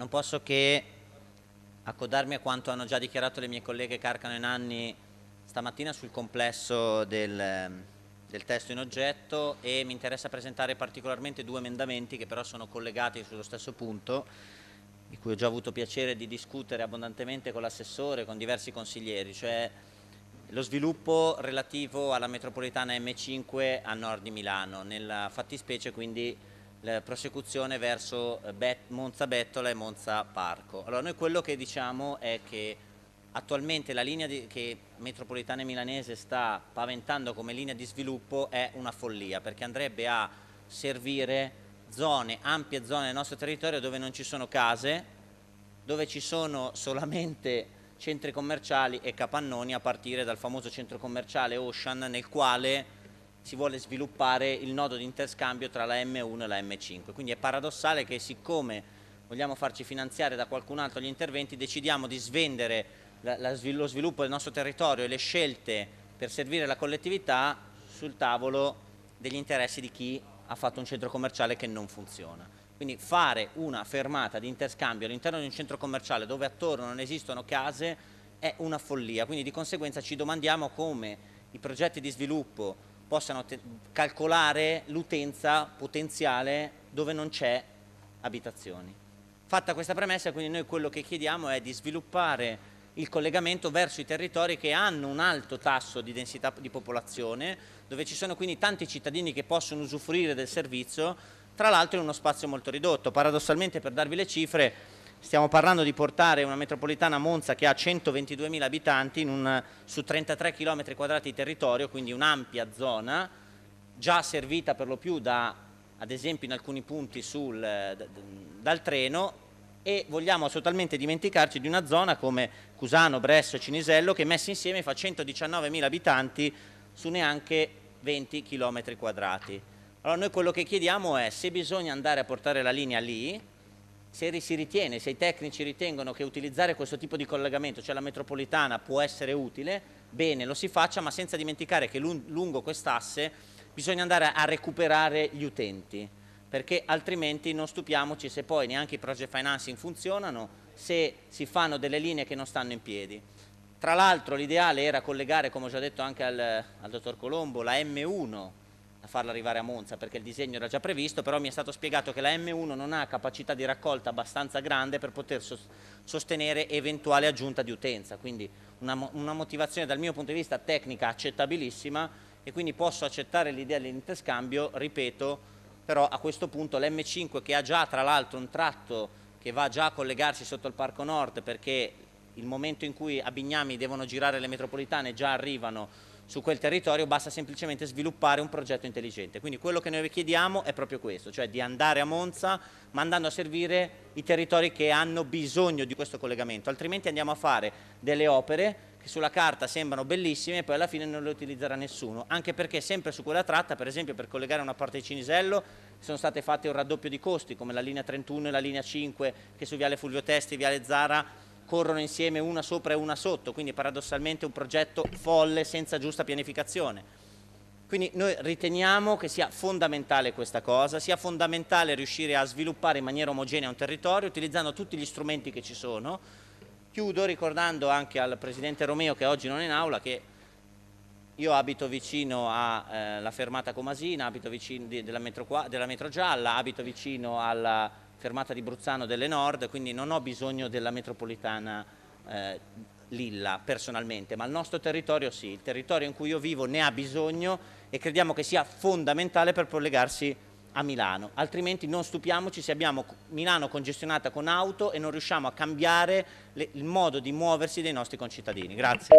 Non posso che accodarmi a quanto hanno già dichiarato le mie colleghe Carcano e Nanni stamattina sul complesso del, ehm, del, testo in oggetto e mi interessa presentare particolarmente due emendamenti che però sono collegati sullo stesso punto, di cui ho già avuto piacere di discutere abbondantemente con l'assessore e con diversi consiglieri, cioè lo sviluppo relativo alla metropolitana M5 a nord di Milano, nella fattispecie quindi la prosecuzione verso eh, Bet Monza Bettola e Monza Parco. Allora noi quello che diciamo è che attualmente la linea di, che Metropolitana Milanese sta paventando come linea di sviluppo è una follia perché andrebbe a servire zone, ampie zone del nostro territorio dove non ci sono case, dove ci sono solamente centri commerciali e capannoni a partire dal famoso centro commerciale Ocean nel quale si vuole sviluppare il nodo di interscambio tra la M1 e la M5. Quindi è paradossale che siccome vogliamo farci finanziare da qualcun altro gli interventi, decidiamo di svendere la, la, lo sviluppo del nostro territorio e le scelte per servire la collettività sul tavolo degli interessi di chi ha fatto un centro commerciale che non funziona. Quindi fare una fermata di interscambio all'interno di un centro commerciale dove attorno non esistono case è una follia, quindi di conseguenza ci domandiamo come i progetti di sviluppo possano calcolare l'utenza potenziale dove non c'è abitazioni. Fatta questa premessa, quindi noi quello che chiediamo è di sviluppare il collegamento verso i territori che hanno un alto tasso di densità di popolazione, dove ci sono quindi tanti cittadini che possono usufruire del servizio, tra l'altro in uno spazio molto ridotto. Paradossalmente, per darvi le cifre, Stiamo parlando di portare una metropolitana Monza che ha 122.000 abitanti un, su 33 km quadrati di territorio, quindi un'ampia zona, già servita per lo più da, ad esempio in alcuni punti sul, eh, dal treno e vogliamo assolutamente dimenticarci di una zona come Cusano, Bresso e Cinisello che messi insieme fa 119.000 abitanti su neanche 20 km quadrati. Allora noi quello che chiediamo è se bisogna andare a portare la linea lì, se si ritiene, se i tecnici ritengono che utilizzare questo tipo di collegamento, cioè la metropolitana, può essere utile, bene, lo si faccia, ma senza dimenticare che lungo quest'asse bisogna andare a recuperare gli utenti, perché altrimenti non stupiamoci se poi neanche i project financing funzionano, se si fanno delle linee che non stanno in piedi. Tra l'altro l'ideale era collegare, come ho già detto anche al, al dottor Colombo, la M1 da farla arrivare a Monza perché il disegno era già previsto, però mi è stato spiegato che la M1 non ha capacità di raccolta abbastanza grande per poter sostenere eventuale aggiunta di utenza, quindi una, una motivazione dal mio punto di vista tecnica accettabilissima e quindi posso accettare l'idea dell'interscambio, ripeto, però a questo punto l'M5 che ha già tra l'altro un tratto che va già a collegarsi sotto il Parco Nord perché il momento in cui a Bignami devono girare le metropolitane già arrivano su quel territorio basta semplicemente sviluppare un progetto intelligente. Quindi quello che noi vi chiediamo è proprio questo, cioè di andare a Monza mandando a servire i territori che hanno bisogno di questo collegamento, altrimenti andiamo a fare delle opere che sulla carta sembrano bellissime e poi alla fine non le utilizzerà nessuno, anche perché sempre su quella tratta, per esempio per collegare una parte di Cinisello, sono state fatte un raddoppio di costi come la linea 31 e la linea 5 che su Viale Fulvio Testi, Viale Zara corrono insieme una sopra e una sotto, quindi paradossalmente un progetto folle senza giusta pianificazione. Quindi noi riteniamo che sia fondamentale questa cosa, sia fondamentale riuscire a sviluppare in maniera omogenea un territorio utilizzando tutti gli strumenti che ci sono. Chiudo ricordando anche al Presidente Romeo che oggi non è in aula che io abito vicino alla eh, fermata Comasina, abito vicino di, della, metro, della metro gialla, abito vicino alla fermata di Bruzzano delle Nord, quindi non ho bisogno della metropolitana eh, Lilla personalmente, ma il nostro territorio sì, il territorio in cui io vivo ne ha bisogno e crediamo che sia fondamentale per collegarsi a Milano, altrimenti non stupiamoci se abbiamo Milano congestionata con auto e non riusciamo a cambiare le, il modo di muoversi dei nostri concittadini. Grazie.